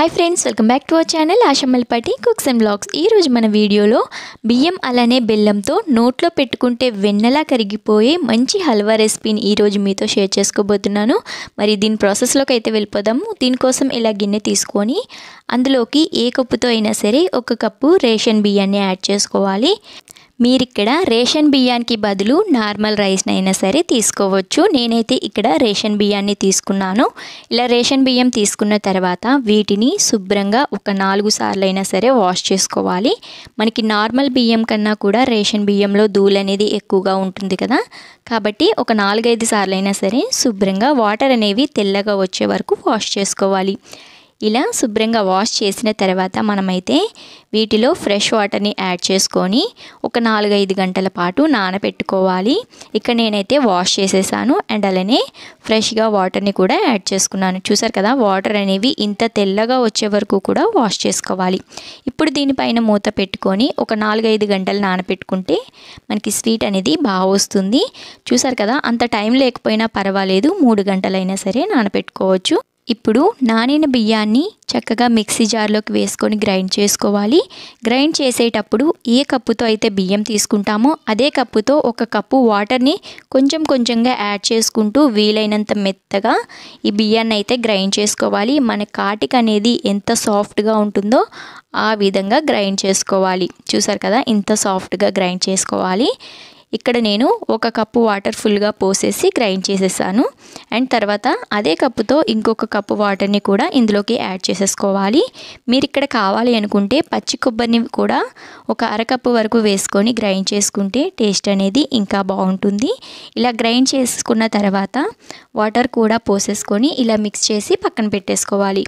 hi friends welcome back to our channel ఆశమల్పాటి cooks and blogs ఈరోజు మన వీడియోలో బియ్యం అలానే బెల్లంతో నోట్లో పెట్టుకుంటే వెన్నెలా కరిగిపోయే మంచి హల్వా రెసిపీని ఈరోజు మీతో షేర్ చేసుకోబోతున్నాను మరి దీని ప్రాసెస్లోకి అయితే వెళ్ళిపోదాము దీనికోసం ఇలా గిన్నె తీసుకొని అందులోకి ఏ కప్పుతో అయినా సరే ఒక కప్పు రేషన్ బియ్యాన్ని యాడ్ చేసుకోవాలి మీరిక్కడ రేషన్ బియ్యానికి బదులు నార్మల్ రైస్నైనా అయినా సరే తీసుకోవచ్చు నేనైతే ఇక్కడ రేషన్ బియ్యాన్ని తీసుకున్నాను ఇలా రేషన్ బియ్యం తీసుకున్న తర్వాత వీటిని శుభ్రంగా ఒక నాలుగు సార్లు అయినా సరే వాష్ చేసుకోవాలి మనకి నార్మల్ బియ్యం కన్నా కూడా రేషన్ బియ్యంలో ధూళి అనేది ఎక్కువగా ఉంటుంది కదా కాబట్టి ఒక నాలుగైదు సార్లు అయినా సరే శుభ్రంగా వాటర్ అనేవి తెల్లగా వచ్చే వరకు వాష్ చేసుకోవాలి ఇలా శుభ్రంగా వాష్ చేసిన తర్వాత మనమైతే వీటిలో ఫ్రెష్ వాటర్ని యాడ్ చేసుకొని ఒక నాలుగైదు గంటల పాటు నానబెట్టుకోవాలి ఇక్కడ నేనైతే వాష్ చేసేసాను అండ్ అలానే ఫ్రెష్గా వాటర్ని కూడా యాడ్ చేసుకున్నాను చూసారు కదా వాటర్ అనేవి ఇంత తెల్లగా వచ్చే వరకు కూడా వాష్ చేసుకోవాలి ఇప్పుడు దీనిపైన మూత పెట్టుకొని ఒక నాలుగైదు గంటలు నానబెట్టుకుంటే మనకి స్వీట్ అనేది బాగా వస్తుంది చూసారు కదా అంత టైం లేకపోయినా పర్వాలేదు మూడు గంటలైనా సరే నానబెట్టుకోవచ్చు ఇప్పుడు నానిన బియ్యాన్ని చక్కగా మిక్సీ జార్లోకి వేసుకొని గ్రైండ్ చేసుకోవాలి గ్రైండ్ చేసేటప్పుడు ఏ కప్పుతో అయితే బియ్యం తీసుకుంటామో అదే కప్పుతో ఒక కప్పు వాటర్ని కొంచెం కొంచెంగా యాడ్ చేసుకుంటూ వీలైనంత మెత్తగా ఈ బియ్యాన్ని అయితే గ్రైండ్ చేసుకోవాలి మన కాటిక అనేది ఎంత సాఫ్ట్గా ఉంటుందో ఆ విధంగా గ్రైండ్ చేసుకోవాలి చూసారు కదా ఇంత సాఫ్ట్గా గ్రైండ్ చేసుకోవాలి ఇక్కడ నేను ఒక కప్పు వాటర్ ఫుల్గా పోసేసి గ్రైండ్ చేసేసాను అండ్ తర్వాత అదే కప్పుతో ఇంకొక కప్పు వాటర్ని కూడా ఇందులోకి యాడ్ చేసేసుకోవాలి మీరు ఇక్కడ కావాలి అనుకుంటే పచ్చి కొబ్బరిని కూడా ఒక అరకప్పు వరకు వేసుకొని గ్రైండ్ చేసుకుంటే టేస్ట్ అనేది ఇంకా బాగుంటుంది ఇలా గ్రైండ్ చేసుకున్న తర్వాత వాటర్ కూడా పోసేసుకొని ఇలా మిక్స్ చేసి పక్కన పెట్టేసుకోవాలి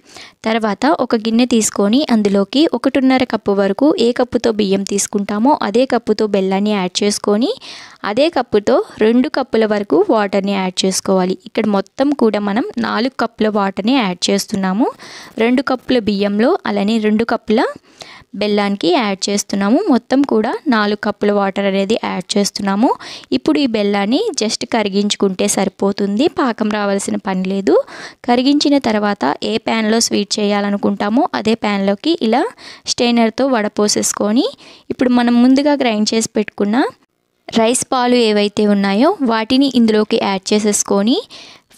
తర్వాత ఒక గిన్నె తీసుకొని అందులోకి ఒకటిన్నర కప్పు వరకు ఏ కప్పుతో బియ్యం తీసుకుంటామో అదే కప్పుతో బెల్లాన్ని యాడ్ చేసుకొని అదే కప్పుతో రెండు కప్పుల వరకు వాటర్ని యాడ్ చేసుకోవాలి ఇక్కడ మొత్తం కూడా మనం నాలుగు కప్పుల వాటర్ని యాడ్ చేస్తున్నాము రెండు కప్పుల బియ్యంలో అలానే రెండు కప్పుల బెల్లానికి యాడ్ చేస్తున్నాము మొత్తం కూడా నాలుగు కప్పుల వాటర్ అనేది యాడ్ చేస్తున్నాము ఇప్పుడు ఈ బెల్లాన్ని జస్ట్ కరిగించుకుంటే సరిపోతుంది పాకం రావాల్సిన పని లేదు కరిగించిన తర్వాత ఏ ప్యాన్లో స్వీట్ చేయాలనుకుంటామో అదే ప్యాన్లోకి ఇలా స్టెయినర్తో వడపోసేసుకొని ఇప్పుడు మనం ముందుగా గ్రైండ్ చేసి పెట్టుకున్న రైస్ పాలు ఏవైతే ఉన్నాయో వాటిని ఇందులోకి యాడ్ చేసేసుకొని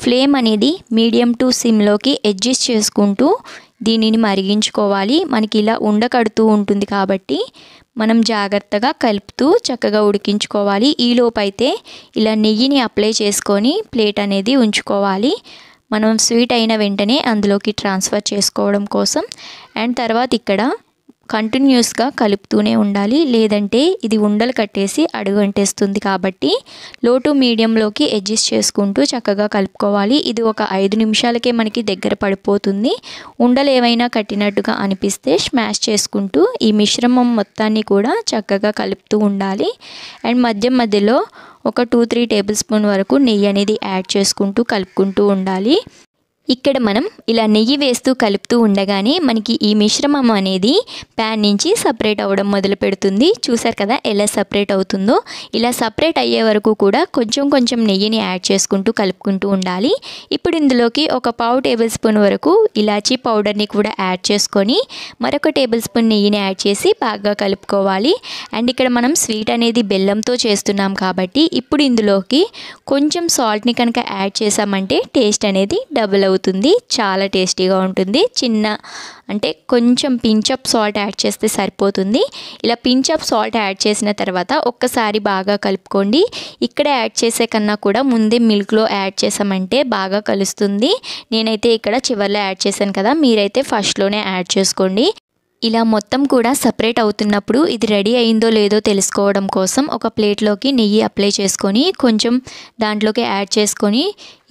ఫ్లేమ్ అనేది మీడియం టు సిమ్లోకి అడ్జస్ట్ చేసుకుంటూ దీనిని మరిగించుకోవాలి మనకి ఇలా ఉండకడుతూ ఉంటుంది కాబట్టి మనం జాగ్రత్తగా కలుపుతూ చక్కగా ఉడికించుకోవాలి ఈ లోపైతే ఇలా నెయ్యిని అప్లై చేసుకొని ప్లేట్ అనేది ఉంచుకోవాలి మనం స్వీట్ అయిన వెంటనే అందులోకి ట్రాన్స్ఫర్ చేసుకోవడం కోసం అండ్ తర్వాత ఇక్కడ కంటిన్యూస్గా కలుపుతూనే ఉండాలి లేదంటే ఇది ఉండలు కట్టేసి అడుగు అంటేస్తుంది కాబట్టి లో టు మీడియంలోకి అడ్జస్ట్ చేసుకుంటూ చక్కగా కలుపుకోవాలి ఇది ఒక ఐదు నిమిషాలకే మనకి దగ్గర పడిపోతుంది ఉండలు ఏవైనా కట్టినట్టుగా అనిపిస్తే స్మాష్ చేసుకుంటూ ఈ మిశ్రమం మొత్తాన్ని కూడా చక్కగా కలుపుతూ ఉండాలి అండ్ మధ్య మధ్యలో ఒక టూ త్రీ టేబుల్ స్పూన్ వరకు నెయ్యి అనేది యాడ్ చేసుకుంటూ కలుపుకుంటూ ఉండాలి ఇక్కడ మనం ఇలా నెయ్యి వేస్తూ కలుపుతూ ఉండగానే మనకి ఈ మిశ్రమం అనేది ప్యాన్ నుంచి సపరేట్ అవ్వడం మొదలు పెడుతుంది చూసారు కదా ఎలా సపరేట్ అవుతుందో ఇలా సపరేట్ అయ్యే వరకు కూడా కొంచెం కొంచెం నెయ్యిని యాడ్ చేసుకుంటూ కలుపుకుంటూ ఉండాలి ఇప్పుడు ఇందులోకి ఒక పావు టేబుల్ స్పూన్ వరకు ఇలాచీ పౌడర్ని కూడా యాడ్ చేసుకొని మరొక టేబుల్ స్పూన్ నెయ్యిని యాడ్ చేసి బాగా కలుపుకోవాలి అండ్ ఇక్కడ మనం స్వీట్ అనేది బెల్లంతో చేస్తున్నాం కాబట్టి ఇప్పుడు ఇందులోకి కొంచెం సాల్ట్ని కనుక యాడ్ చేసామంటే టేస్ట్ అనేది డబుల్ అవుతుంది అవుతుంది చాలా టేస్టీగా ఉంటుంది చిన్న అంటే కొంచెం పించ్ అప్ సాల్ట్ యాడ్ చేస్తే సరిపోతుంది ఇలా పించ్ అప్ సాల్ట్ యాడ్ చేసిన తర్వాత ఒక్కసారి బాగా కలుపుకోండి ఇక్కడ యాడ్ చేసే కన్నా కూడా ముందే మిల్క్లో యాడ్ చేసామంటే బాగా కలుస్తుంది నేనైతే ఇక్కడ చివరిలో యాడ్ చేశాను కదా మీరైతే ఫస్ట్లోనే యాడ్ చేసుకోండి ఇలా మొత్తం కూడా సపరేట్ అవుతున్నప్పుడు ఇది రెడీ అయిందో లేదో తెలుసుకోవడం కోసం ఒక ప్లేట్లోకి నెయ్యి అప్లై చేసుకొని కొంచెం దాంట్లోకి యాడ్ చేసుకొని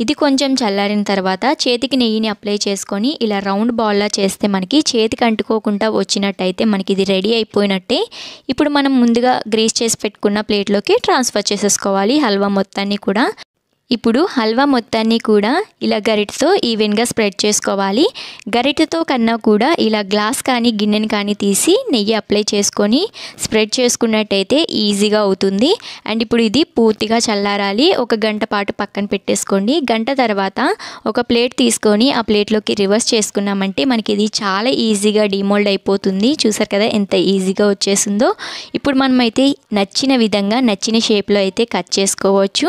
ఇది కొంచెం చల్లారిన తర్వాత చేతికి నెయ్యిని అప్లై చేసుకొని ఇలా రౌండ్ బాల్లా చేస్తే మనకి చేతికి అంటుకోకుండా వచ్చినట్టయితే మనకి ఇది రెడీ అయిపోయినట్టే ఇప్పుడు మనం ముందుగా గ్రీస్ చేసి పెట్టుకున్న ప్లేట్లోకి ట్రాన్స్ఫర్ చేసేసుకోవాలి హల్వా మొత్తాన్ని కూడా ఇప్పుడు హల్వా మొత్తాన్ని కూడా ఇలా గరిటతో ఈవెన్గా స్ప్రెడ్ చేసుకోవాలి గరిటతో కన్నా కూడా ఇలా గ్లాస్ కానీ గిన్నెని కానీ తీసి నెయ్యి అప్లై చేసుకొని స్ప్రెడ్ చేసుకున్నట్టయితే ఈజీగా అవుతుంది అండ్ ఇప్పుడు ఇది పూర్తిగా చల్లారాలి ఒక గంట పాటు పక్కన పెట్టేసుకోండి గంట తర్వాత ఒక ప్లేట్ తీసుకొని ఆ ప్లేట్లోకి రివర్స్ చేసుకున్నామంటే మనకి ఇది చాలా ఈజీగా డిమోల్డ్ అయిపోతుంది చూసారు కదా ఎంత ఈజీగా వచ్చేసిందో ఇప్పుడు మనమైతే నచ్చిన విధంగా నచ్చిన షేప్లో అయితే కట్ చేసుకోవచ్చు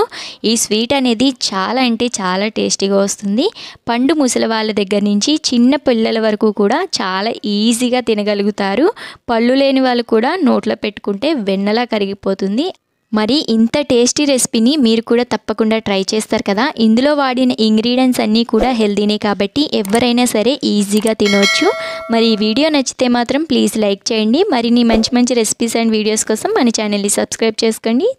ఈ స్వీట్ అనేది అనేది చాలా అంటే చాలా టేస్టీగా వస్తుంది పండు ముసలి వాళ్ళ దగ్గర నుంచి చిన్న పిల్లల వరకు కూడా చాలా ఈజీగా తినగలుగుతారు పళ్ళు లేని వాళ్ళు కూడా నోట్లో పెట్టుకుంటే వెన్నలా కరిగిపోతుంది మరి ఇంత టేస్టీ రెసిపీని మీరు కూడా తప్పకుండా ట్రై చేస్తారు కదా ఇందులో వాడిన ఇంగ్రీడియంట్స్ అన్నీ కూడా హెల్దీనే కాబట్టి ఎవరైనా సరే ఈజీగా తినవచ్చు మరి ఈ వీడియో నచ్చితే మాత్రం ప్లీజ్ లైక్ చేయండి మరిన్ని మంచి మంచి రెసిపీస్ అండ్ వీడియోస్ కోసం మన ఛానల్ని సబ్స్క్రైబ్ చేసుకోండి